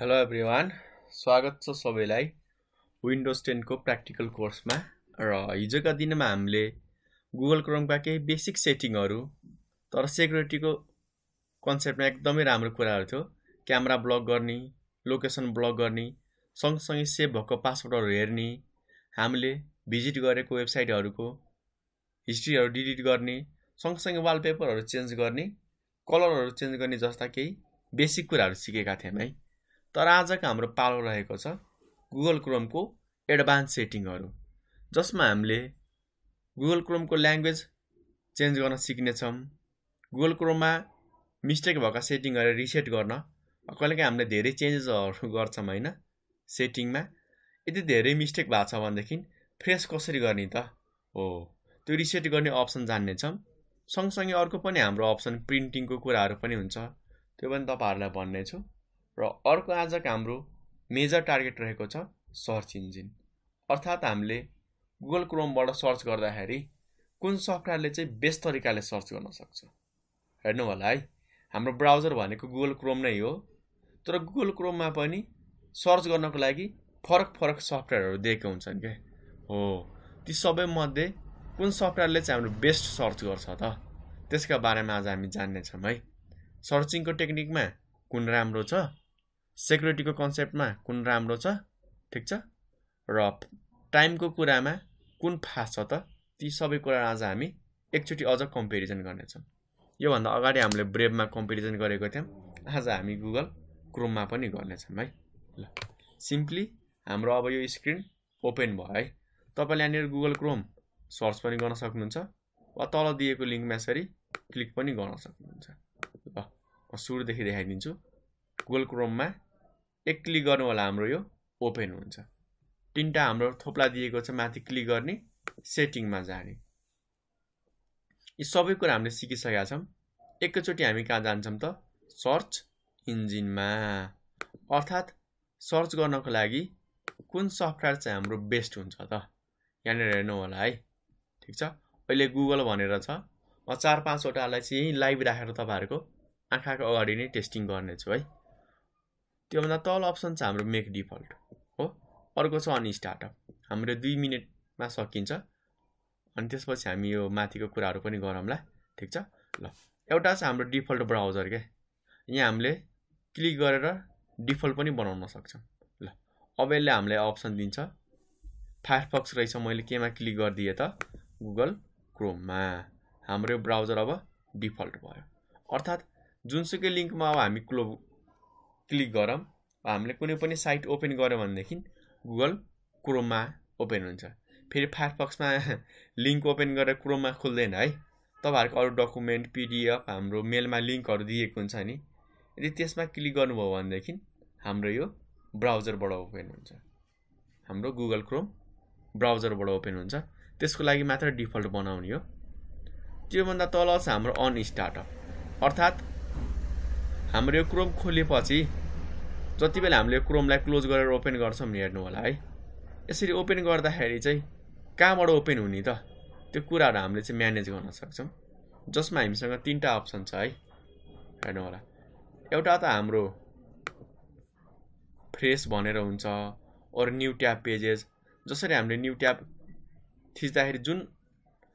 hello everyone स्वागत छ सबैलाई विन्डोज टेनको प्र्याक्टिकल कोर्समा र हिजोका दिनमा हामीले गुगल क्रोमका केही बेसिक सेटिङहरू तर सेक्युरिटीको कन्सेप्टमा एकदमै राम्रो कुराहरू थियो क्यामेरा ब्लक गर्ने लोकेसन ब्लक गर्ने सँगसँगै सेभ भएको पासवर्डहरू हेर्ने हामीले भिजिट गरेको वेबसाइटहरूको हिस्ट्रीहरू डिलिट गर्ने सँगसँगै वालपेपरहरू चेन्ज गर्ने कलरहरू चेन्ज गर्ने जस्ता केही बेसिक कुराहरू सिकेका थियौँ है तर आजको हाम्रो पालो रहेको छ गुगल क्रोमको एडभान्स सेटिङहरू जसमा हामीले गुगल क्रोमको ल्याङ्ग्वेज चेन्ज गर्न सिक्नेछौँ गुगल क्रोममा मिस्टेक भएका सेटिङहरू रिसेट गर्न कहिलेकाहीँ हामीले धेरै चेन्जेसहरू गर्छौँ होइन सेटिङमा यदि धेरै मिस्टेक भएको छ भनेदेखि फ्रेस कसरी गर्ने त हो त्यो रिसेट गर्ने अप्सन जान्नेछौँ सँगसँगै अर्को पनि हाम्रो अप्सन प्रिन्टिङको कुराहरू पनि हुन्छ त्यो पनि तपाईँहरूलाई भन्ने छु र अर्को आजको हाम्रो मेजर टार्गेट रहेको छ सर्च इन्जिन अर्थात् हामीले गुगल क्रोमबाट सर्च गर्दाखेरि कुन सफ्टवेयरले चाहिँ बेस्ट तरिकाले सर्च गर्न सक्छ हेर्नु होला है हाम्रो ब्राउजर भनेको गुगल क्रोम नै हो तर गुगल क्रोममा पनि सर्च गर्नको लागि फरक फरक सफ्टवेयरहरू दिएको हुन्छन् क्या हो ती सबैमध्ये कुन सफ्टवेयरले चाहिँ हाम्रो बेस्ट सर्च गर्छ त त्यसका बारेमा आज हामी जान्नेछौँ है सर्चिङको टेक्निकमा कुन राम्रो छ सेक्युरिटीको कन्सेप्टमा कुन राम्रो छ ठिक छ र टाइमको कुरामा कुन फास्ट छ त ती सबै कुरा आज हामी एकचोटि अझ कम्पेरिजन गर्नेछौँ योभन्दा अगाडि हामीले ब्रेभमा कम्पेरिजन गरेको थियौँ आज हामी गुगल क्रोममा पनि गर्नेछौँ है ल सिम्पली हाम्रो अब यो स्क्रिन ओपन भयो है तपाईँले यहाँनिर गुगल क्रोम सर्च पनि गर्न सक्नुहुन्छ वा तल दिएको लिङ्कमा यसरी क्लिक पनि गर्न सक्नुहुन्छ ल म सुरुदेखि देखाइदिन्छु गुगल क्रोममा एक क्लिक गर्नु होला हाम्रो यो ओपन हुन्छ तिनवटा हाम्रो थोप्ला दिएको छ माथि क्लिक गर्ने सेटिङमा जाने यी सबै कुरा हामीले सिकिसकेका छौँ एकैचोटि हामी कहाँ जान्छौँ त सर्च इन्जिनमा अर्थात् सर्च गर्नको लागि कुन सफ्टवेयर चाहिँ हाम्रो बेस्ट हुन्छ त यहाँनिर हेर्नु होला है ठिक छ अहिले गुगल भनेर छ म चार पाँचवटालाई चाहिँ यहीँ लाइभ राखेर तपाईँहरूको आँखाको अगाडि नै टेस्टिङ गर्नेछु है त्योभन्दा तल अप्सन छ हाम्रो मेक डिफल्ट हो अर्को छ अनि स्टार्टअप हाम्रो दुई मिनटमा सकिन्छ अनि त्यसपछि हामी यो माथिको कुराहरू पनि गरौँला ठिक छ ल एउटा छ हाम्रो डिफल्ट ब्राउजर के यहाँ हामीले क्लिक गरेर डिफल्ट पनि बनाउन सक्छौँ ल अब यसले हामीलाई अप्सन दिन्छ फायरफक्स रहेछ मैले केमा क्लिक गरिदिएँ त गुगल क्रोममा हाम्रो ब्राउजर अब डिफल्ट भयो अर्थात् जुनसुकै लिङ्कमा अब हामी क्लो क्लिक गरौँ हामीले कुनै पनि साइट ओपन गऱ्यौँ भनेदेखि गुगल क्रोममा ओपन हुन्छ फेरि फायरफक्समा लिङ्क ओपन गरेर क्रोममा खुल्दैन है तपाईँहरूको अरू डकुमेन्ट पिडिएफ हाम्रो मेलमा लिङ्कहरू दिएको हुन्छ नि यदि त्यसमा क्लिक गर्नुभयो भनेदेखि हाम्रो यो ब्राउजरबाट ओपन हुन्छ हाम्रो गुगल क्रोम ब्राउजरबाट ओपन हुन्छ त्यसको लागि मात्र डिफल्ट बनाउने हो त्योभन्दा तल छ हाम्रो अन स्टार्टअप अर्थात् हाम्रो यो क्रोम खोलेपछि जति बेला हामीले क्रोमलाई क्लोज गरेर ओपन गर्छौँ हेर्नु होला है यसरी ओपन गर्दाखेरि चाहिँ कहाँबाट ओपन हुने त त्यो कुराहरू हामीले चाहिँ म्यानेज गर्न सक्छौँ जसमा हामीसँग तिनवटा अप्सन छ है हेर्नु होला एउटा त हाम्रो फ्रेस भनेर हुन्छ अरू न्यु ट्याब पेजेस जसरी हामीले न्यु ट्याब थिच्दाखेरि जुन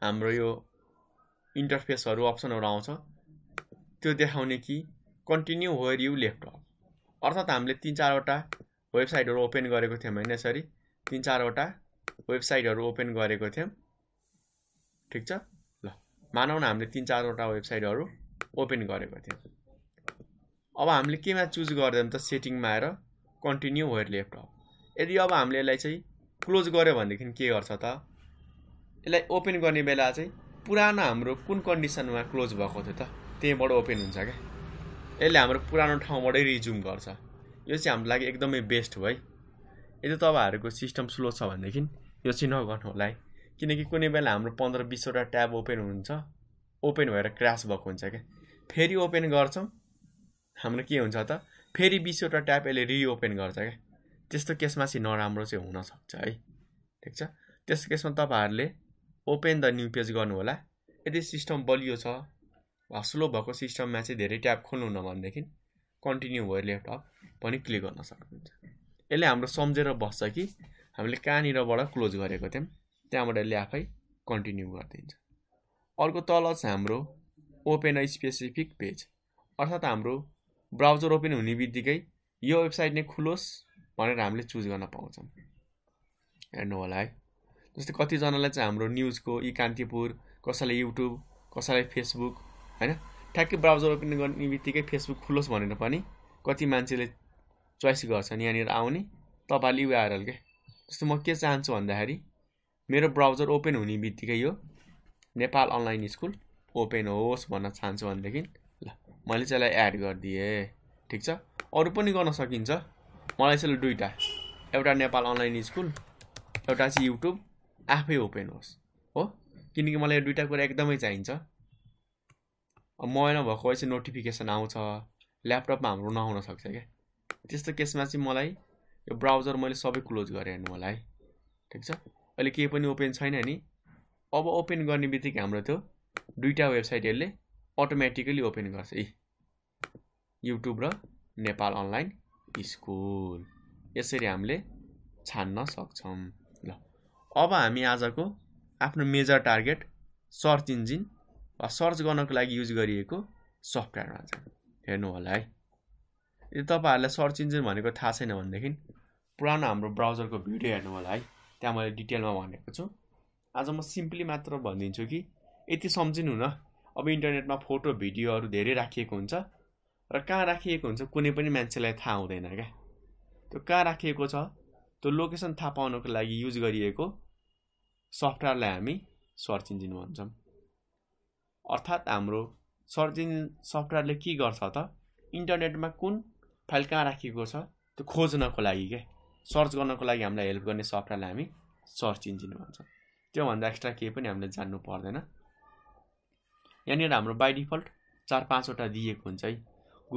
हाम्रो यो इन्टरफेसहरू अप्सनहरू आउँछ त्यो देखाउने कि continue where you left off अर्थात् हामीले तिन चारवटा वेबसाइटहरू ओपन गरेको थियौँ होइन यसरी तिन चारवटा वेबसाइटहरू ओपन गरेको थियौँ ठिक छ ल मानौ न हामीले तिन चारवटा वेबसाइटहरू ओपन गरेको थियौँ अब हामीले केमा चुज गर्दैनौँ त सेटिङमा आएर कन्टिन्यू वेयर लेफ्ट अफ यदि अब हामीले यसलाई चाहिँ क्लोज गऱ्यो भनेदेखि के गर्छ त यसलाई ओपन गर्ने बेला चाहिँ पुरानो हाम्रो कुन कन्डिसनमा क्लोज भएको थियो त त्यहीँबाट ओपन हुन्छ क्या यसले हाम्रो पुरानो ठाउँबाटै रिज्युम गर्छ यो चाहिँ हाम्रो लागि एकदमै बेस्ट हो है यदि तपाईँहरूको सिस्टम स्लो छ भनेदेखि यो चाहिँ नगर्नु होला है किनकि कुनै बेला हाम्रो पन्ध्र बिसवटा ट्याब ओपन हुन्छ ओपन भएर क्रास भएको हुन्छ क्या फेरि ओपन गर्छौँ हाम्रो के हुन्छ त फेरि बिसवटा ट्याब यसले रिओपन गर्छ क्या त्यस्तो केसमा चाहिँ नराम्रो चाहिँ हुनसक्छ है ठिक छ त्यस्तो केसमा तपाईँहरूले ओपन द न्यु पेज गर्नु होला यदि सिस्टम बलियो छ स्लो भएको सिस्टममा चाहिँ धेरै ट्याब खोल्नु भनेदेखि कन्टिन्यू भयो ल्यापटप पनि क्लिक गर्न सक्नुहुन्छ यसले हाम्रो सम्झेर बस्छ कि हामीले कहाँनिरबाट क्लोज गरेको थियौँ त्यहाँबाट यसले आफै कन्टिन्यू गरिदिन्छ अर्को तल छ हाम्रो ओपन अ स्पेसिफिक पेज अर्थात् हाम्रो ब्राउजर ओपन हुने बित्तिकै यो वेबसाइट नै खुलोस् भनेर हामीले चुज गर्न पाउँछौँ हेर्नु होला है जस्तै कतिजनालाई चाहिँ हाम्रो न्युजको यी कान्तिपुर कसैलाई युट्युब कसैलाई फेसबुक होइन ठ्याक्कै ब्राउजर ओपन गर्ने बित्तिकै फेसबुक खुलोस् भनेर पनि कति मान्छेले चोइस गर्छन् यहाँनिर आउने तपाईँहरूले उयो आएर के जस्तो म के चाहन्छु भन्दाखेरि मेरो ब्राउजर ओपन हुने बित्तिकै यो नेपाल अनलाइन स्कुल ओपन होस् भन्न चाहन्छु भनेदेखि ल मैले चाहिँ एड गरिदिएँ ठिक छ अरू पनि गर्न सकिन्छ मलाई चाहिँ दुइटा एउटा नेपाल अनलाइन स्कुल एउटा चाहिँ युट्युब आफै ओपन होस् हो किनकि मलाई यो दुइटा कुरा एकदमै चाहिन्छ भएको नभएको चाहिँ नोटिफिकेसन आउँछ ल्यापटपमा हाम्रो सक्छ क्या त्यस्तो केसमा चाहिँ मलाई यो ब्राउजर मैले सबै क्लोज गरेँ हेर्नु होला है ठिक छ अहिले केही पनि ओपन छैन नि अब ओपन गर्ने बित्तिकै हाम्रो त्यो दुइटा वेबसाइटहरूले अटोमेटिकली ओपन गर्छ है युट्युब र नेपाल अनलाइन स्कुल यसरी हामीले छान्न सक्छौँ ल अब हामी आजको आफ्नो major target search engine search गर्नको लागि युज गरिएको सफ्टवेयर रहन्छ हेर्नु होला है यदि तपाईँहरूलाई सर्च इन्जिन भनेको थाहा छैन भनेदेखि पुरानो हाम्रो ब्राउजरको भिडियो हेर्नु होला है त्यहाँ मैले डिटेलमा भनेको छु आज म सिम्पली मात्र भनिदिन्छु कि यति सम्झिनु न अब इन्टरनेटमा फोटो भिडियोहरू धेरै राखिएको हुन्छ र कहाँ राखिएको हुन्छ कुनै पनि मान्छेलाई थाहा हुँदैन क्या त्यो कहाँ राखिएको छ त्यो लोकेसन थाहा पाउनको लागि युज गरिएको सफ्टवेयरलाई हामी सर्च इन्जिन भन्छौँ अर्थात् हाम्रो सर्च इन्जिन सफ्टवेयरले के गर्छ त इन्टरनेटमा कुन फाइल कहाँ राखिएको छ त्यो खोज्नको लागि क्या सर्च गर्नको लागि हामीलाई हेल्प गर्ने सफ्टवेयरलाई हामी सर्च इन्जिन भन्छौँ त्योभन्दा एक्स्ट्रा केही पनि हामीले जान्नु पर्दैन यहाँनिर हाम्रो बाई डिफल्ट चार पाँचवटा दिएको हुन्छ है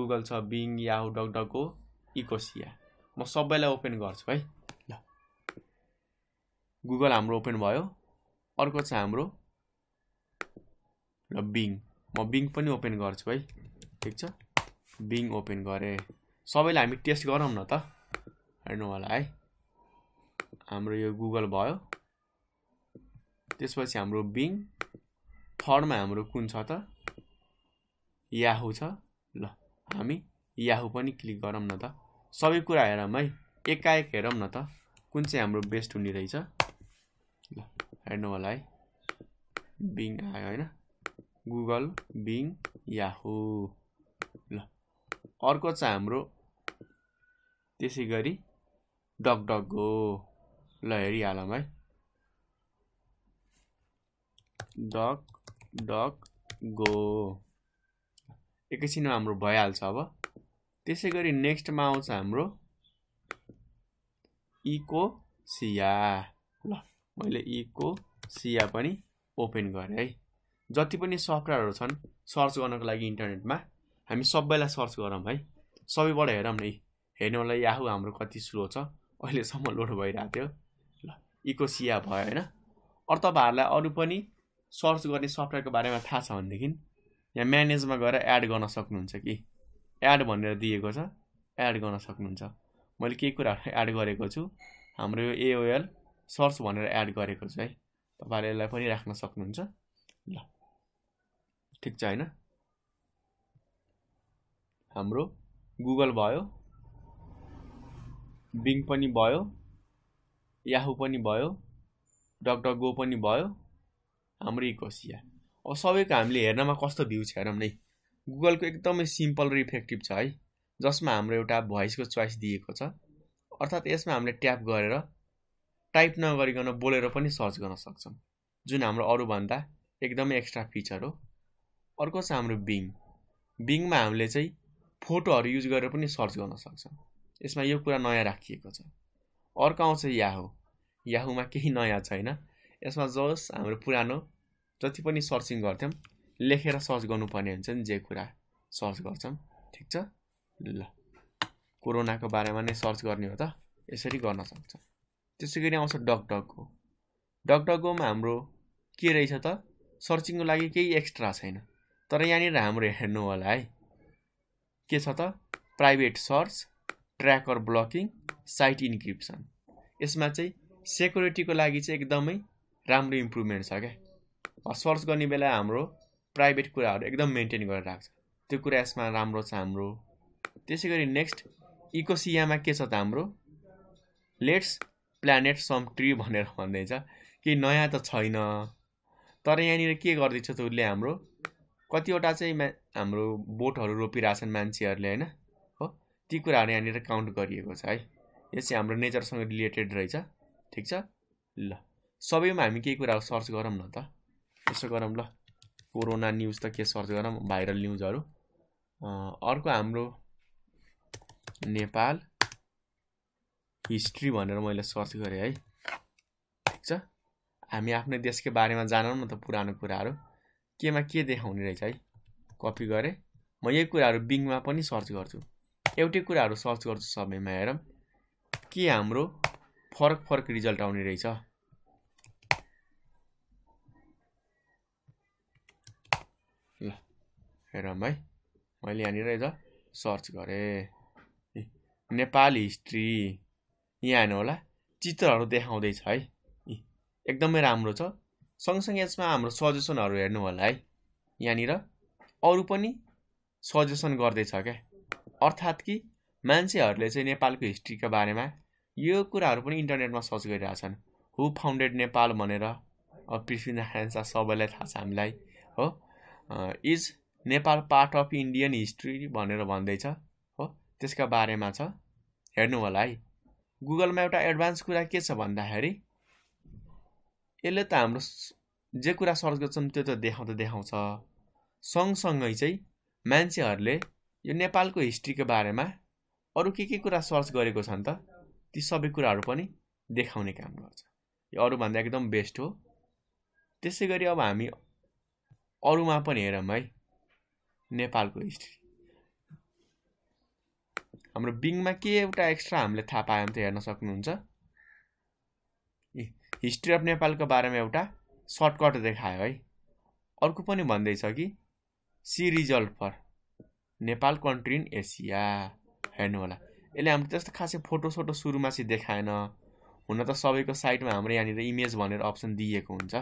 गुगल छ बिङ याहु डकडको इकोसिया म सबैलाई ओपन गर्छु है ल गुगल हाम्रो ओपन भयो अर्को चाहिँ हाम्रो र बिङ म बिङ पनि ओपन गर्छु है ठिक छ बिङ ओपन गरेँ सबैलाई हामी टेस्ट गरौँ न त हेर्नु होला है हाम्रो यो गुगल भयो त्यसपछि हाम्रो बिङ थर्डमा हाम्रो कुन छ त याहु छ ल हामी याहु पनि क्लिक गरौँ न त सबै कुरा हेरौँ है एकाएक हेरौँ न त कुन चाहिँ हाम्रो बेस्ट हुने रहेछ ल हेर्नु होला है बिङ आयो होइन गुगल बिङ याहु ल अर्को चाहिँ हाम्रो त्यसै गरी डकडक गो ल हेरिहालौँ है डक डक गो एकैछिनमा हाम्रो भइहाल्छ अब त्यसै गरी नेक्स्टमा आउँछ हाम्रो इको सिया ल मैले इको सिया पनि ओपन गरेँ है जति पनि सफ्टवेयरहरू छन् सर्च गर्नको लागि इन्टरनेटमा हामी सबैलाई सर्च गरौँ है सबैबाट हेरौँ नै हेर्नुलाई याहु हाम्रो कति स्लो छ अहिलेसम्म लोड भइरहेको थियो ल इकोसिया भयो होइन अरू तपाईँहरूलाई अरू पनि सर्च गर्ने सफ्टवेयरको बारेमा थाहा छ भनेदेखि यहाँ म्यानेजमा गएर एड गर्न सक्नुहुन्छ कि एड भनेर दिएको छ एड गर्न सक्नुहुन्छ मैले केही कुराहरू एड गरेको छु हाम्रो यो एओएल सर्च भनेर एड गरेको छु है तपाईँहरूले यसलाई पनि राख्न सक्नुहुन्छ ल ठिक छ होइन हाम्रो गुगल भयो बिङ पनि भयो याहु पनि भयो डक्टर गो पनि भयो हाम्रो इकोसिया अब सबैको हामीले हेर्नमा कस्तो भ्यू छ हेरौँ नै गुगलको एकदमै सिम्पल र इफेक्टिभ छ है जसमा हाम्रो एउटा भोइसको चोइस दिएको छ अर्थात् यसमा हामीले ट्याप गरेर टाइप नगरिकन बोलेर पनि सर्च गर्न सक्छौँ जुन हाम्रो अरूभन्दा एकदमै एक्स्ट्रा फिचर हो अर्को छ हाम्रो बिङ बिङमा हामीले चाहिँ फोटोहरू युज गरेर पनि सर्च गर्न सक्छौँ यसमा यो कुरा नयाँ राखिएको छ अर्को आउँछ याहु याहुमा केही नयाँ छैन यसमा जस हाम्रो पुरानो जति पनि सर्चिङ गर्थ्यौँ लेखेर सर्च गर्नुपर्ने हुन्छ नि जे कुरा सर्च गर्छौँ ठिक छ ल कोरोनाको बारेमा नै सर्च गर्ने हो त यसरी गर्न सक्छ त्यसै गरी आउँछ डकडगो डकडगोमा हाम्रो के रहेछ त सर्चिङको लागि केही एक्स्ट्रा छैन तर यहाँनिर हाम्रो हेर्नु होला है के छ त private search tracker blocking site encryption यसमा चाहिँ सेक्युरिटीको लागि चाहिँ एकदमै राम्रो इम्प्रुभमेन्ट छ क्या सर्च गर्ने बेला हाम्रो प्राइभेट कुराहरू एकदम मेन्टेन गरेर राख्छ त्यो कुरा यसमा राम्रो छ हाम्रो त्यसै गरी नेक्स्ट इकोसियामा के छ त हाम्रो लेट्स प्लानेट सम ट्री भनेर भन्दैछ केही नयाँ त छैन तर यहाँनिर के गर्दैछ त उसले हाम्रो कतिवटा चाहिँ मा हाम्रो बोटहरू रोपिरहेछन् मान्छेहरूले होइन हो ती कुराहरू यहाँनिर काउन्ट गरिएको छ है यो चाहिँ हाम्रो नेचरसँग रिलेटेड रहेछ ठिक छ ल सबैमा हामी केही कुराहरू सर्च गरौँ न त यसो गरौँ ल कोरोना न्युज त के सर्च गरौँ भाइरल न्युजहरू अर्को हाम्रो नेपाल हिस्ट्री भनेर मैले सर्च गरेँ है ठिक छ हामी आफ्नै देशकै बारेमा जानौँ न त पुरानो कुराहरू केमा के देखाउने रहेछ है कपी गरेँ म यही कुराहरू बिङमा पनि सर्च गर्छु एउटै कुराहरू सर्च गर्छु सबैमा हेरौँ के हाम्रो फरक फरक रिजल्ट आउने रहेछ ल हेरौँ है मैले यहाँनिर त सर्च गरेँ नेपाल हिस्ट्री यहाँ हेर्नु होला चित्रहरू देखाउँदैछ है एकदमै राम्रो छ सँगसँगै यसमा हाम्रो सजेसनहरू हेर्नु होला है यहाँनिर अरू पनि सजेसन गर्दैछ क्या अर्थात् कि मान्छेहरूले चाहिँ नेपालको हिस्ट्रीको बारेमा यो कुराहरू पनि इन्टरनेटमा सर्च गरिरहेछन् हु फाउन्डेड नेपाल भनेर पृथ्वीनारायण शाह सबैलाई थाहा छ हामीलाई हो is Nepal part of Indian history भनेर भन्दैछ हो त्यसका बारेमा छ हेर्नु होला है गुगलमा एउटा एडभान्स कुरा के छ भन्दाखेरि यसले त हाम्रो जे कुरा सर्च गर्छौँ त्यो त देखाउँदा देखाउँछ सँगसँगै चाहिँ मान्छेहरूले यो नेपालको हिस्ट्रीको बारेमा अरू के के कुरा सर्च गरेको छन् त ती सबै कुराहरू पनि देखाउने काम गर्छ यो अरूभन्दा एकदम बेस्ट हो त्यसै गरी अब हामी अरूमा पनि हेरौँ है नेपालको हिस्ट्री हाम्रो बिङमा के एउटा एक्स्ट्रा हामीले थाहा पायौँ त हेर्न सक्नुहुन्छ हिस्ट्री अफ नेपालको बारेमा एउटा सर्टकट देखायो है अर्को पनि भन्दैछ कि see result for Nepal country in Asia हेर्नु होला यसले हाम्रो त्यस्तो खासै फोटो सोटो सुरुमा चाहिँ देखाएन हुन त सबैको साइडमा हाम्रो यहाँनिर इमेज भनेर अप्सन दिएको हुन्छ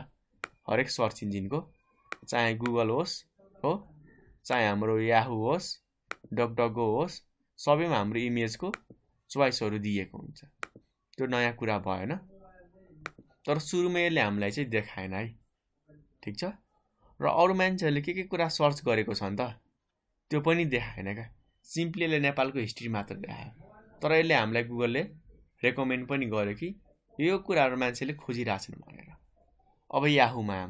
हरेक सर्च इन्जिनको चाहे गुगल होस् हो चाहे हाम्रो याहु होस् डकडगो होस् सबैमा हाम्रो इमेजको चोइसहरू दिएको हुन्छ त्यो नयाँ कुरा भएन तर सुरुमा यसले हामीलाई चाहिँ देखाएन है ठिक छ र अरू मान्छेहरूले के के कुरा सर्च गरेको छ त त्यो पनि देखाएन क्या सिम्पली यसले नेपालको हिस्ट्री मात्र देखायो तर यसले हामीलाई गुगलले रेकमेन्ड पनि गर्यो कि यो कुराहरू मान्छेले खोजिरहेछन् भनेर अब याहुमा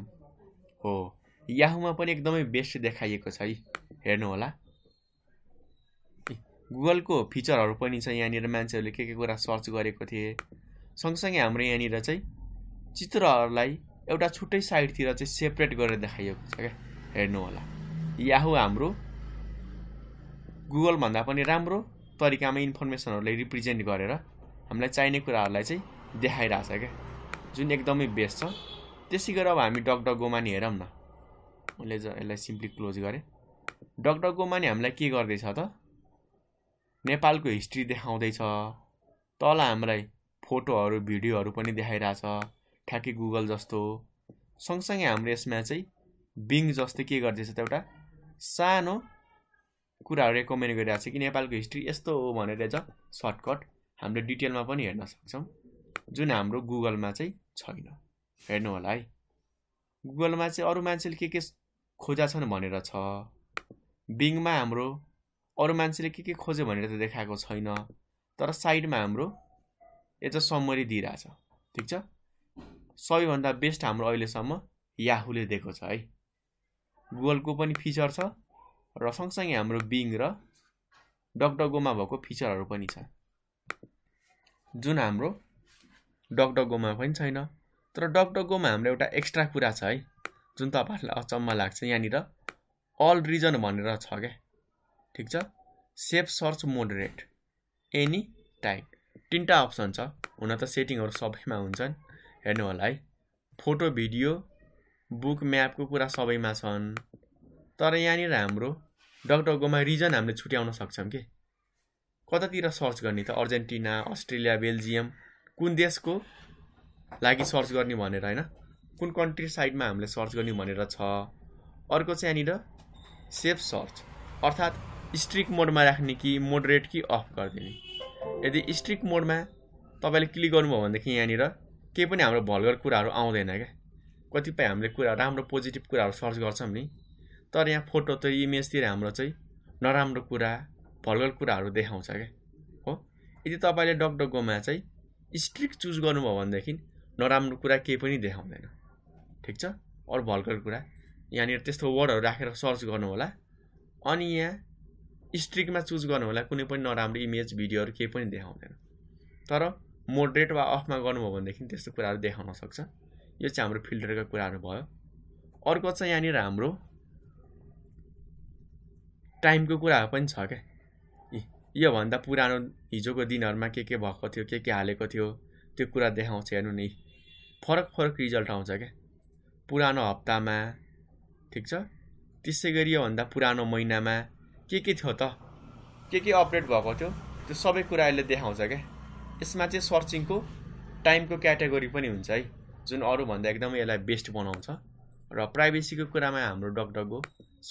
हो याहुमा पनि एकदमै बेस्ट देखाइएको छ है होला गुगलको फिचरहरू पनि छ यहाँनिर मान्छेहरूले के के कुरा सर्च गरेको थिए सँगसँगै हाम्रो यहाँनिर चाहिँ चित्रहरूलाई एउटा छुट्टै साइडतिर चाहिँ सेपरेट गरेर देखाइएको छ क्या हेर्नु होला याहु हाम्रो गुगलभन्दा पनि राम्रो तरिकामा इन्फर्मेसनहरूलाई रिप्रेजेन्ट गरेर हामीलाई चाहिने कुराहरूलाई चाहिँ देखाइरहेछ क्या जुन एकदमै बेस्ट छ त्यसै गरेर अब हामी डक्टर गोमानी हेरौँ न मैले यसलाई सिम्पली क्लोज गरेँ डक्टर गोमानी हामीलाई के गर्दैछ त नेपालको हिस्ट्री देखाउँदैछ तल हामीलाई फोटोहरू भिडियोहरू पनि देखाइरहेछ ठ्याक्कै गुगल जस्तो हो सँगसँगै हाम्रो यसमा चाहिँ बिङ जस्तै के गर्दैछ त एउटा सानो कुराहरू रेकमेन्ड गरिरहेको छ कि नेपालको हिस्ट्री यस्तो हो भनेर रहेछ सर्टकट हामीले डिटेलमा पनि हेर्न सक्छौँ जुन हाम्रो गुगलमा चाहिँ छैन हेर्नु होला है गुगलमा चाहिँ अरू मान्छेले के के खोजा छन् भनेर छ बिङमा हाम्रो अरू मान्छेले के के खोज्यो भनेर त देखाएको छैन तर साइडमा हाम्रो यता समरी दिइरहेछ ठिक छ सबैभन्दा बेस्ट हाम्रो अहिलेसम्म याहुले दिएको छ है गुगलको पनि फिचर छ र सँगसँगै हाम्रो बिङ र डकडगोमा भएको फिचरहरू पनि छ जुन हाम्रो डकडगोमा पनि छैन तर डकडगोमा हाम्रो एउटा एक्स्ट्रा कुरा छ है जुन तपाईँहरूलाई अचम्म लाग्छ यहाँनिर अल रिजन भनेर छ क्या ठिक छ safe search moderate any type तिनवटा अप्सन छ हुन त सेटिङहरू सबैमा हुन्छन् हेर्नु होला है फोटो भिडियो बुक म्यापको कुरा सबैमा छन् तर यहाँनिर हाम्रो डक्टर गोमा रिजन हामीले छुट्याउन सक्छौँ के कतातिर सर्च गर्ने त अर्जेन्टिना अस्ट्रेलिया बेल्जियम कुन देशको लागि सर्च गर्ने भनेर होइन कुन कन्ट्री साइडमा हामीले सर्च गर्ने भनेर छ अर्को चाहिँ यहाँनिर सेफ सर्च अर्थात् स्ट्रिक मोडमा राख्ने कि मोडरेट कि अफ गरिदिने यदि स्ट्रिक मोडमा तपाईँले क्लिक गर्नुभयो भनेदेखि यहाँनिर केही पनि हाम्रो भल्गर कुराहरू आउँदैन क्या कतिपय हामीले कुरा राम्रो पोजिटिभ कुराहरू सर्च गर्छौँ नि तर यहाँ फोटो त इमेजतिर हाम्रो चाहिँ नराम्रो कुरा भल्गर कुराहरू देखाउँछ क्या हो यदि तपाईँले डकडगोमा चाहिँ स्ट्रिक्ट चुज गर्नुभयो भनेदेखि नराम्रो कुरा केही पनि देखाउँदैन ठिक छ अरू भल्गर कुरा यहाँनिर त्यस्तो वर्डहरू राखेर सर्च गर्नु होला अनि यहाँ स्ट्रिकमा चुज गर्नु होला कुनै पनि नराम्रो इमेज भिडियोहरू केही पनि देखाउँदैन तर मोडरेट वा अफमा गर्नुभयो भनेदेखि त्यस्तो कुराहरू देखाउन सक्छ यो चाहिँ हाम्रो फिल्टरको कुराहरू भयो अर्को चाहिँ यहाँनिर हाम्रो टाइमको कुराहरू पनि छ क्या योभन्दा पुरानो हिजोको दिनहरूमा के के भएको थियो के के हालेको थियो त्यो कुरा देखाउँछ हेर्नु नि फरक फरक रिजल्ट आउँछ क्या पुरानो हप्तामा ठिक छ त्यसै गरी योभन्दा पुरानो महिनामा के के थियो त के के अपडेट भएको थियो त्यो सबै कुरा अहिले देखाउँछ क्या यसमा चाहिँ सर्चिङको टाइमको क्याटेगोरी पनि हुन्छ है जुन अरूभन्दा एकदमै यसलाई बेस्ट बनाउँछ र प्राइभेसीको कुरामा हाम्रो डकडग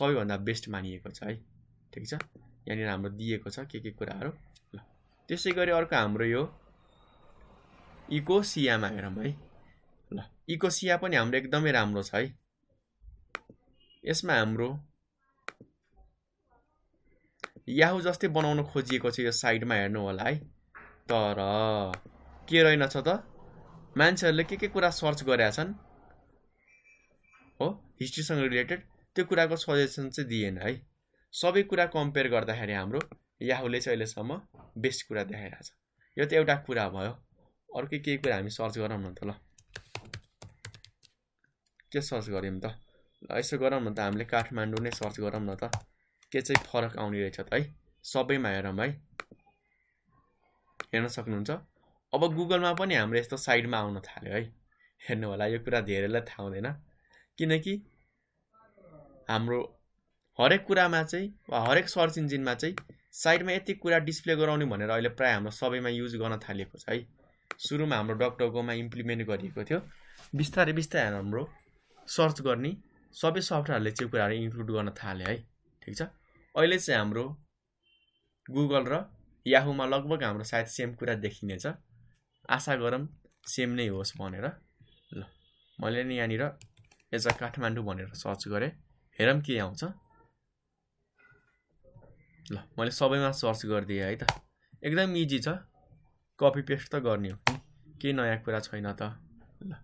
सबैभन्दा बेस्ट मानिएको छ है ठिक छ यहाँनिर हाम्रो दिएको छ के के कुराहरू ल त्यसै गरी अर्को हाम्रो यो इकोसियामा हेरौँ है ल इकोसिया पनि हाम्रो एकदमै राम्रो छ है यसमा हाम्रो याहु जस्तै बनाउन खोजिएको छ यो साइडमा हेर्नु होला है तर के छ त मान्छेहरूले के के कुरा सर्च गरेका छन् हो हिस्ट्रीसँग रिलेटेड त्यो कुराको सजेसन चाहिँ दिएन है सबै कुरा कम्पेयर गर्दाखेरि हाम्रो याहुले चाहिँ अहिलेसम्म बेस्ट कुरा देखाइरहेछ यो त एउटा कुरा भयो अर्कै केही कुरा हामी सर्च गरौँ न त ल के सर्च गऱ्यौँ त ल यसो गरौँ न त हामीले काठमाडौँ नै सर्च गरौँ न त के चाहिँ फरक आउने रहेछ त है सबैमा हेरौँ है हेर्न सक्नुहुन्छ अब गुगलमा पनि हाम्रो यस्तो साइडमा आउन थाल्यो है हेर्नु होला यो कुरा धेरैलाई थाहा हुँदैन किनकि हाम्रो हरेक कुरामा चाहिँ वा हरेक सर्च इन्जिनमा चाहिँ साइडमा यति कुरा डिस्प्ले गराउने भनेर अहिले प्रायः हाम्रो सबैमा युज गर्न थालिएको छ है सुरुमा हाम्रो डक्टरकोमा इम्प्लिमेन्ट गरिएको थियो बिस्तारै बिस्तारै हाम्रो सर्च गर्ने सबै सफ्टवेयरहरूले चाहिँ कुराहरू इन्क्लुड गर्न थाले है ठिक छ अहिले चाहिँ हाम्रो गुगल र याहुमा लगभग हाम्रो सायद सेम कुरा देखिनेछ आशा गरौँ सेम नै होस् भनेर ल मैले नि यहाँनिर एज अ काठमाडौँ भनेर सर्च गरेँ हेरौँ के आउँछ ल मैले सबैमा सर्च गरिदिएँ है त एकदम इजी छ कपी पेस्ट त गर्ने हो केही नयाँ कुरा छैन त ल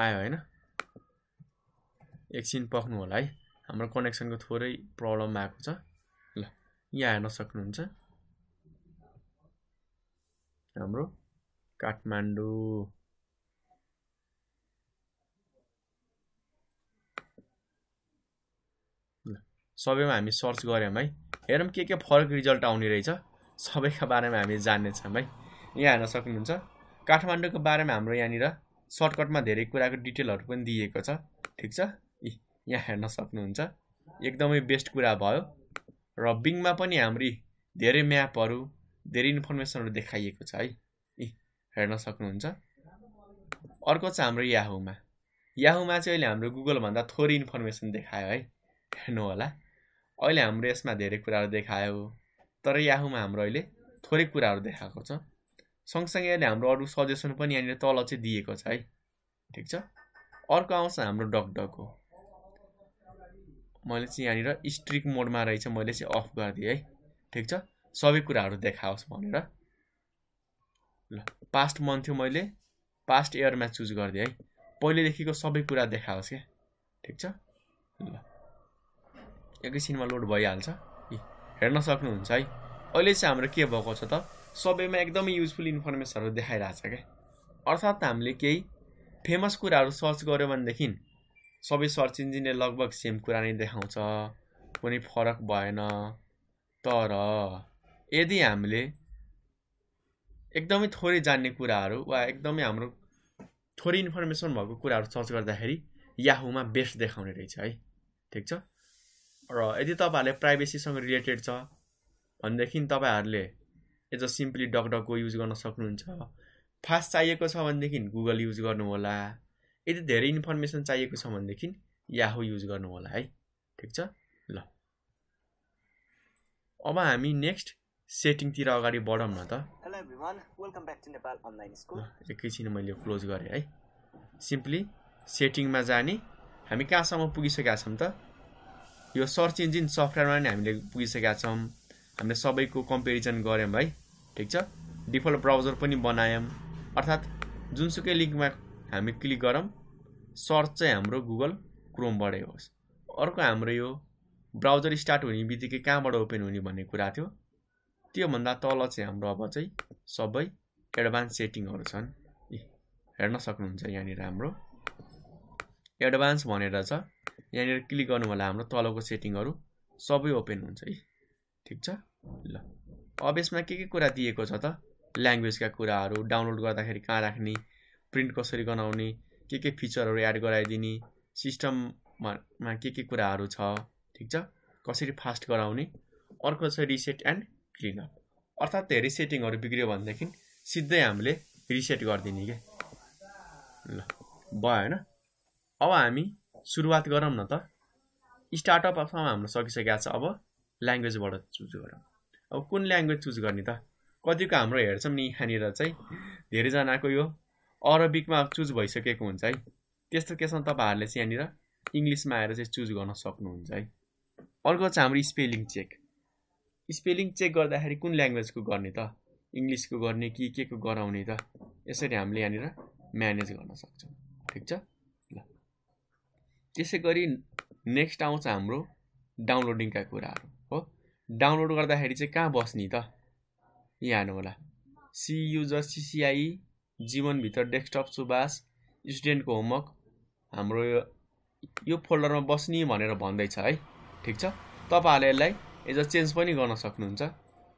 आयो होइन एकछिन पक्नु होला है हाम्रो कनेक्सनको थोरै प्रब्लम भएको छ ल यहाँ हेर्न सक्नुहुन्छ हाम्रो काठमाडौँ ल सबैमा हामी सर्च गऱ्यौँ है हेरौँ के के फरक रिजल्ट आउने रहेछ सबैका बारेमा हामी जान्नेछौँ है यहाँ हेर्न सक्नुहुन्छ काठमाडौँको बारेमा हाम्रो यहाँनिर सर्टकटमा धेरै कुराको डिटेलहरू पनि दिएको छ ठिक छ यहाँ हेर्न सक्नुहुन्छ एकदमै बेस्ट कुरा भयो र बिङमा पनि हाम्रो धेरै म्यापहरू धेरै इन्फर्मेसनहरू देखाइएको छ है हेर्न सक्नुहुन्छ अर्को छ हाम्रो याहुमा याहुमा चाहिँ अहिले हाम्रो गुगलभन्दा थोरै इन्फर्मेसन देखायो है हेर्नु होला अहिले हाम्रो यसमा धेरै कुराहरू देखायो तर याहुमा हाम्रो अहिले थोरै कुराहरू देखाएको छ सँगसँगै अहिले हाम्रो अरू सजेसन पनि यहाँनिर तल चाहिँ दिएको छ है ठिक छ अर्को आउँछ हाम्रो डकडको मैले चाहिँ यहाँनिर स्ट्रिक मोडमा रहेछ मैले चाहिँ अफ गरिदिएँ है ठिक छ सबै कुराहरू देखाओस् भनेर ल पास्ट मन्थ थियो मैले पास्ट इयरमा चुज गरिदिएँ है पहिलेदेखिको सबै कुरा देखाओस् क्या ठिक छ ल एकैछिनमा लोड भइहाल्छ हेर्न सक्नुहुन्छ है अहिले चाहिँ हाम्रो के भएको छ त सबैमा एकदमै युजफुल इन्फर्मेसनहरू देखाइरहेछ क्या अर्थात् हामीले केही फेमस कुराहरू सर्च गऱ्यो भनेदेखि सबै सर्च इन्जिनले लगभग सेम कुरा नै देखाउँछ कुनै फरक भएन तर यदि हामीले एकदमै थोरै जान्ने कुराहरू वा एकदमै हाम्रो थोरै इन्फर्मेसन भएको कुराहरू सर्च गर्दाखेरि याहुमा बेस्ट देखाउने रहेछ है ठिक छ र यदि तपाईँहरूले प्राइभेसीसँग रिलेटेड छ भनेदेखि तपाईँहरूले एज अ सिम्पली डकडकको युज गर्न सक्नुहुन्छ फास्ट चाहिएको छ भनेदेखि गुगल युज गर्नुहोला यदि धेरै इन्फर्मेसन चाहिएको छ भनेदेखि याहु युज गर्नु होला है ठिक छ ल अब हामी नेक्स्ट सेटिङतिर अगाडि बढौँ न त एकैछिन मैले क्लोज गरेँ है सिम्पली सेटिङमा जाने हामी कहाँसम्म पुगिसकेका छौँ त यो सर्च इन्जिन सफ्टवेयरमा नै हामीले पुगिसकेका छौँ हामीले सबैको कम्पेरिजन गऱ्यौँ है ठिक छ डिफल्ट ब्राउजर पनि बनायौँ अर्थात् जुनसुकै लिङ्कमा हामी क्लिक गरौँ सर्च चाहिँ हाम्रो गुगल क्रोमबाटै होस् अर्को हाम्रो यो ब्राउजर स्टार्ट हुने बित्तिकै कहाँबाट ओपन हुने भन्ने कुरा थियो त्योभन्दा तल चाहिँ हाम्रो अब चाहिँ सबै एडभान्स सेटिङहरू छन् हेर्न सक्नुहुन्छ यहाँनिर हाम्रो एडभान्स भनेर छ यहाँनिर क्लिक गर्नु होला हाम्रो तलको सेटिङहरू सबै ओपन हुन्छ है ठिक छ ल अब यसमा के के कुरा दिएको छ त ल्याङ्ग्वेजका कुराहरू डाउनलोड गर्दाखेरि कहाँ राख्ने प्रिन्ट कसरी गनाउने के के फिचरहरू एड गराइदिने सिस्टममा के के कुराहरू छ ठिक छ कसरी फास्ट गराउने अर्को छ रिसेट एन्ड क्लिन अप अर्थात् धेरै सेटिङहरू बिग्रियो भनेदेखि सिधै हामीले रिसेट गरिदिने क्या ल भयो होइन अब हामी सुरुवात गरौँ न त स्टार्टअपसम्म हाम्रो सकिसकेको छ अब ल्याङ्ग्वेजबाट चुज गरौँ अब कुन ल्याङ्ग्वेज चुज गर्ने त कतिको हाम्रो हेर्छौँ नि यहाँनिर चाहिँ धेरैजनाको यो अरबिकमा चुज भइसकेको हुन्छ है त्यस्तो केसमा तपाईँहरूले चाहिँ यहाँनिर इङ्ग्लिसमा आएर चाहिँ चुज गर्न सक्नुहुन्छ है अर्को चाहिँ हाम्रो स्पेलिङ चेक स्पेलिङ चेक गर्दाखेरि कुन ल्याङ्ग्वेजको गर्ने त इङ्ग्लिसको गर्ने कि के को गराउने त यसरी हामीले यहाँनिर म्यानेज गर्न सक्छौँ ठिक छ ल त्यसै गरी नेक्स्ट आउँछ हाम्रो डाउनलोडिङका कुराहरू हो डाउनलोड गर्दाखेरि चाहिँ कहाँ बस्ने त यहाँ हेर्नु होला युजर सिसिआई जीवनभित्र डेस्कटप सुबास स्टुडेन्टको होमवर्क हाम्रो यो यो फोल्डरमा बस्ने भनेर भन्दैछ है ठिक छ तपाईँहरूले यसलाई एज अ चेन्ज पनि गर्न सक्नुहुन्छ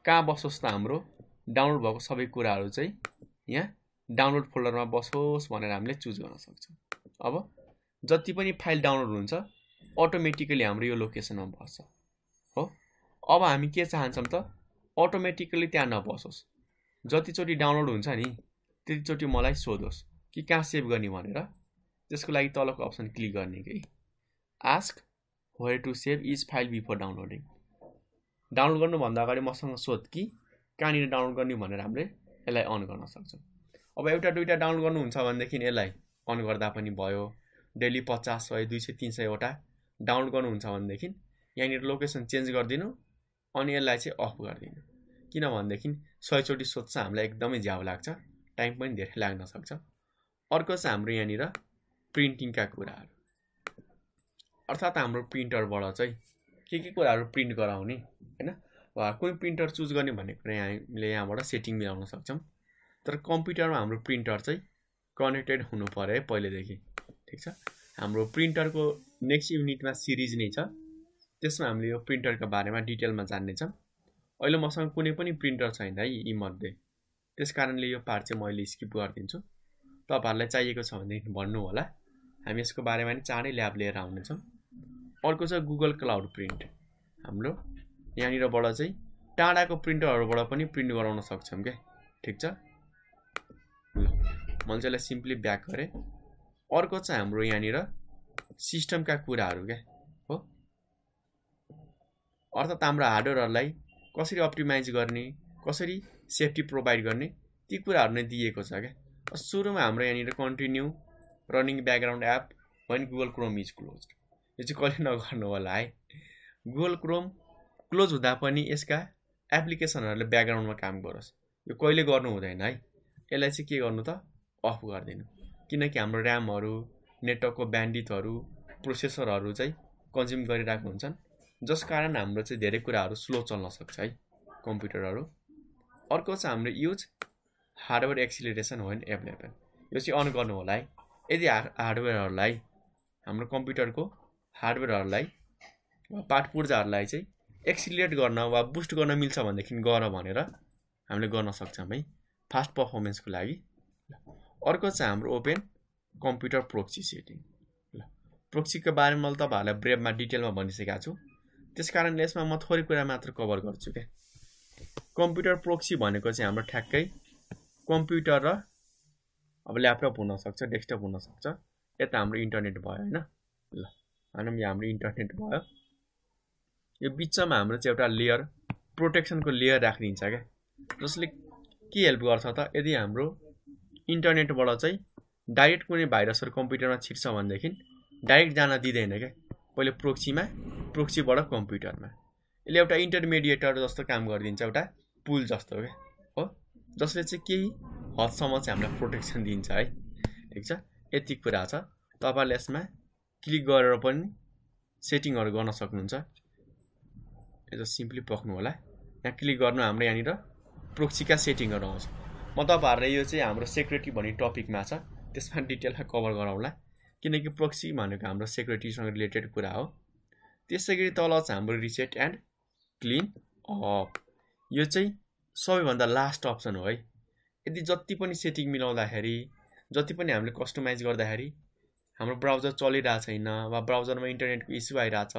कहाँ बसोस् त हाम्रो डाउनलोड भएको सबै कुराहरू चाहिँ यहाँ डाउनलोड फोल्डरमा बसोस् भनेर हामीले चुज गर्न सक्छौँ अब जति पनि फाइल डाउनलोड हुन्छ अटोमेटिकली हाम्रो यो लोकेसनमा बस्छ हो अब हामी के चाहन्छौँ त अटोमेटिकली त्यहाँ नबसोस् जतिचोटि डाउनलोड हुन्छ नि त्यतिचोटि मलाई सोधोस् कि कहाँ सेभ गर्ने भनेर त्यसको लागि तलको अप्सन क्लिक गर्ने कि ask where to save is file before downloading download गर्नुभन्दा अगाडि मसँग सोध कि कहाँनिर डाउनलोड गर्ने भनेर हामीले यसलाई अन गर्न सक्छौँ अब एउटा दुइटा डाउनलोड गर्नुहुन्छ भनेदेखि यसलाई अन गर्दा पनि भयो डेली पचास सय दुई सय तिन सयवटा डाउनलोड गर्नुहुन्छ भनेदेखि यहाँनिर लोकेसन चेन्ज गरिदिनु अनि यसलाई चाहिँ अफ गरिदिनु किनभनेदेखि सयचोटि सोध्छ हामीलाई एकदमै झ्याउ लाग्छ टाइम पनि धेरै लाग्न सक्छ अर्को छ हाम्रो यहाँनिर प्रिन्टिङका कुराहरू अर्थात् हाम्रो प्रिन्टरबाट चाहिँ के के कुराहरू प्रिन्ट गराउने होइन वा कुनै प्रिन्टर चुज गर्ने भन्ने कुरा हामीले यहाँबाट सेटिङ मिलाउन सक्छौँ तर कम्प्युटरमा हाम्रो प्रिन्टर चाहिँ कनेक्टेड हुनु पऱ्यो है पहिलेदेखि ठिक छ हाम्रो प्रिन्टरको नेक्स्ट युनिटमा सिरिज नै छ त्यसमा हामीले यो प्रिन्टरको बारेमा डिटेलमा जान्नेछौँ अहिले मसँग कुनै पनि प्रिन्टर छैन है यीमध्ये त्यस कारणले यो पार्ट चाहिँ मैले स्किप गरिदिन्छु तपाईँहरूलाई चाहिएको छ भनेदेखि भन्नु होला हामी यसको बारेमा नि चाँडै ल्याब लिएर आउनेछौँ अर्को छ गुगल क्लाउड प्रिन्ट हाम्रो यहाँनिरबाट चाहिँ टाढाको प्रिन्टरहरूबाट पनि प्रिन्ट गराउन सक्छौँ क्या ठिक छ ल मैले चाहिँ यसलाई सिम्पली ब्याक गरेँ अर्को चाहिँ हाम्रो यहाँनिर सिस्टमका कुराहरू क्या हो अर्थात् हाम्रो हार्डवेयरहरूलाई कसरी अप्टिमाइज गर्ने कसरी सेफ्टी प्रोभाइड गर्ने ती कुराहरू नै दिएको छ क्या सुरुमा हाम्रो यहाँनिर continue running background app when Google Chrome is close यो चाहिँ कहिले नगर्नु होला है गुगल क्रोम क्लोज हुँदा पनि यसका एप्लिकेसनहरूले ब्याकग्राउन्डमा काम गरोस् यो कहिले गर्नु हुँदैन है यसलाई चाहिँ के गर्नु त अफ गरिदिनु किनकि हाम्रो ऱ्यामहरू नेटवर्कको ब्यान्डिटहरू प्रोसेसरहरू चाहिँ कन्ज्युम गरिरहेको हुन्छन् जस कारण हाम्रो चाहिँ धेरै कुराहरू स्लो चल्न सक्छ है कम्प्युटरहरू अर्को छ हाम्रो युज हार्डवेयर एक्सिलेरेसन नि एभलेबल यो चाहिँ अन गर्नु होला है यदि हार्डवेयरहरूलाई हाम्रो कम्प्युटरको हार्डवेयरहरूलाई वा पाठ पूर्जाहरूलाई चाहिँ एक्सिलेट गर्न वा बुस्ट गर्न मिल्छ भनेदेखि गर भनेर हामीले गर्न सक्छौँ है फास्ट पर्फर्मेन्सको लागि अर्को चाहिँ हाम्रो ओपेन कम्प्युटर प्रोक्सी सेटिङ ल प्रोक्सीको बारेमा मैले तपाईँहरूलाई ब्रेबमा डिटेलमा भनिसकेको छु त्यस कारणले यसमा म थोरै कुरा मात्र कभर गर्छु क्या कम्प्युटर प्रोक्सी भनेको चाहिँ हाम्रो ठ्याक्कै कम्प्युटर र अब ल्यापटप हुनसक्छ डेस्कटप हुनसक्छ यता हाम्रो इन्टरनेट भयो होइन ल भनौँ यो हाम्रो इन्टरनेट भयो यो बिचमा हाम्रो चाहिँ एउटा लेयर प्रोटेक्सनको लेयर राखिदिन्छ क्या जसले के हेल्प गर्छ त यदि हाम्रो इन्टरनेटबाट चाहिँ डाइरेक्ट कुनै भाइरसहरू कम्प्युटरमा छिर्छ भनेदेखि डाइरेक्ट जान दिँदैन क्या पहिले प्रोक्सीमा प्रोक्सीबाट कम्प्युटरमा यसले एउटा इन्टरमिडिएटर जस्तो काम गरिदिन्छ एउटा पुल जस्तो क्या हो जसले चाहिँ केही हदसम्म चाहिँ हामीलाई प्रोटेक्सन दिन्छ है ठिक छ यति कुरा छ तपाईँले यसमा क्लिक गरेर पनि सेटिङहरू गर्न सक्नुहुन्छ यसो सिम्पली पक्नु होला यहाँ क्लिक गर्नु हाम्रो यहाँनिर प्रोक्सीका सेटिङहरू आउँछ म तपाईँहरूले यो चाहिँ हाम्रो सेक्रेटरी भन्ने टपिकमा छ त्यसमा डिटेलमा कभर गराउँला किनकि प्रोक्सी भनेको हाम्रो सेक्युरिटीसँग रिलेटेड कुरा हो त्यसै गरी तल चाहिँ हाम्रो reset and clean up oh, यो चाहिँ सबैभन्दा लास्ट अप्सन हो है यदि जति पनि सेटिङ मिलाउँदाखेरि जति पनि हामीले कस्टमाइज गर्दाखेरि हाम्रो ब्राउजर चलिरहेको छैन वा ब्राउजरमा इन्टरनेटको इस्यु आइरहेछ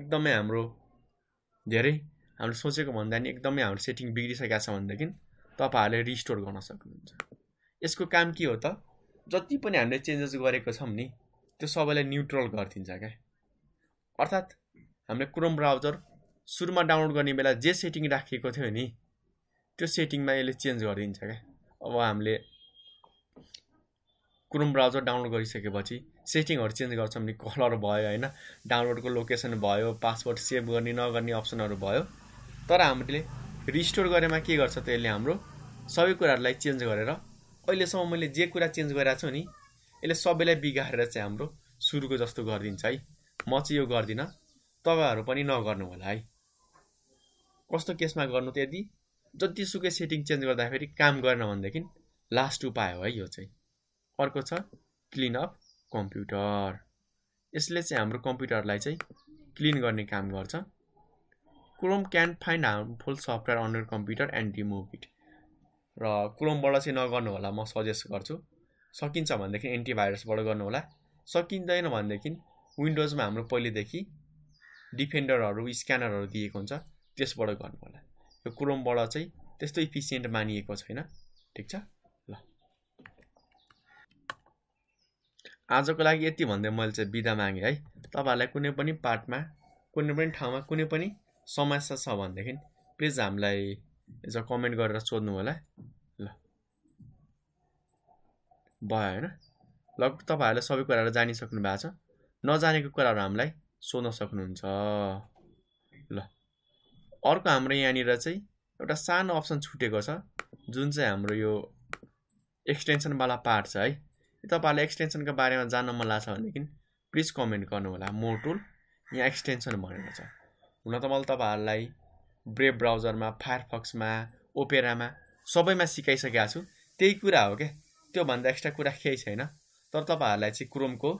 एकदमै हाम्रो धेरै हाम्रो सोचेको भन्दा नि एकदमै हाम्रो सेटिङ बिग्रिसकेको छ भनेदेखि तपाईँहरूले रिस्टोर गर्न सक्नुहुन्छ यसको काम के हो त जति पनि हामीले चेन्जेस गरेको छौँ नि त्यो सबैलाई न्युट्रल गरिदिन्छ क्या अर्थात् हामीले क्रोम ब्राउजर सुरुमा डाउनलोड गर्ने बेला जे सेटिङ राखिएको थियो नि त्यो सेटिङमा यसले चेन्ज गरिदिन्छ क्या अब हामीले क्रोम ब्राउजर डाउनलोड गरिसकेपछि सेटिङहरू चेन्ज गर्छौँ भने कलर भयो होइन डाउनलोडको लोकेसन भयो पासवर्ड सेभ गर्ने नगर्ने अप्सनहरू भयो तर हामीले रिस्टोर गरेमा के गर्छ त यसले हाम्रो सबै कुराहरूलाई चेन्ज गरेर अहिलेसम्म मैले जे कुरा चेन्ज गरेको छु नि यसले सबैलाई बिगारेर चाहिँ हाम्रो सुरुको जस्तो गरिदिन्छ है म चाहिँ यो गर्दिनँ तपाईँहरू पनि नगर्नु होला है कस्तो केसमा गर्नु त यदि जतिसुकै सेटिङ चेन्ज गर्दाखेरि काम गर्न भनेदेखि लास्ट उपाय हो है यो चाहिँ अर्को छ क्लिन अप कम्प्युटर यसले चाहिँ हाम्रो कम्प्युटरलाई चाहिँ क्लिन गर्ने काम गर्छ Chrome can find harmful software on computer and remove it र क्रोमबाट चाहिँ नगर्नु होला म सजेस्ट गर्छु सकिन्छ भनेदेखि एन्टिभाइरसबाट गर्नु होला सकिँदैन भनेदेखि विन्डोजमा हाम्रो पहिलेदेखि डिफेन्डरहरू स्क्यानरहरू दिएको हुन्छ त्यसबाट गर्नु होला यो क्रोमबाट चाहिँ त्यस्तो इफिसियन्ट मानिएको छैन ठिक छ ल आजको लागि यति भन्दै मैले चाहिँ बिदा मागेँ है तपाईँहरूलाई कुनै पनि पार्टमा कुनै पनि ठाउँमा कुनै पनि समस्या छ भनेदेखि प्लिज हामीलाई यसो कमेन्ट गरेर सोध्नु होला ल भयो होइन ल तपाईँहरूले सबै कुराहरू जानिसक्नु भएको छ नजानेको कुराहरू हामीलाई सोध्न सक्नुहुन्छ अर्को हाम्रो यहाँनिर चाहिँ एउटा सानो अप्सन छुटेको छ जुन चाहिँ हाम्रो यो एक्सटेन्सनवाला पार्ट छ है तपाईँहरूलाई एक्सटेन्सनको बारेमा जान्न मन लाग्छ भनेदेखि प्लिज कमेन्ट गर्नुहोला मोर टुल यहाँ एक्सटेन्सन भनेको छ हुन त मैले तपाईँहरूलाई ब्रेभ ब्राउजरमा फायरफक्समा ओपेरामा सबैमा सिकाइसकेको छु त्यही कुरा हो क्या त्योभन्दा एक्स्ट्रा कुरा केही छैन तर तपाईँहरूलाई चाहिँ क्रोमको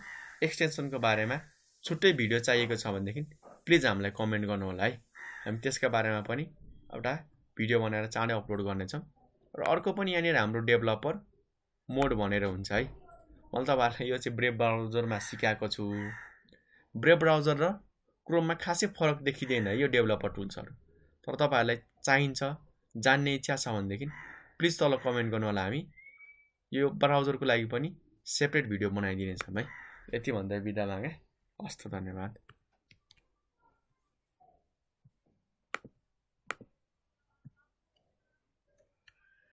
एक्सटेन्सनको बारेमा छुट्टै भिडियो चाहिएको छ भनेदेखि प्लिज हामीलाई कमेन्ट गर्नुहोला है हामी त्यसका बारेमा पनि एउटा भिडियो बनाएर चाँडै अपलोड गर्नेछौँ र अर्को पनि यहाँनिर हाम्रो डेभलपर मोड भनेर हुन्छ है मैले तपाईँहरूलाई यो चाहिँ ब्रेब ब्राउजरमा सिकाएको छु ब्रेब ब्राउजर र क्रोममा खासै फरक देखिँदैन यो डेभलपर टुल्सहरू तर तपाईँहरूलाई चाहिन्छ जान्ने इच्छा छ भनेदेखि प्लिज तल कमेन्ट गर्नु होला हामी यो ब्राउजरको लागि पनि सेपरेट भिडियो बनाइदिनेछौँ है यति भन्दा बिदा मागे हस्त धन्यवाद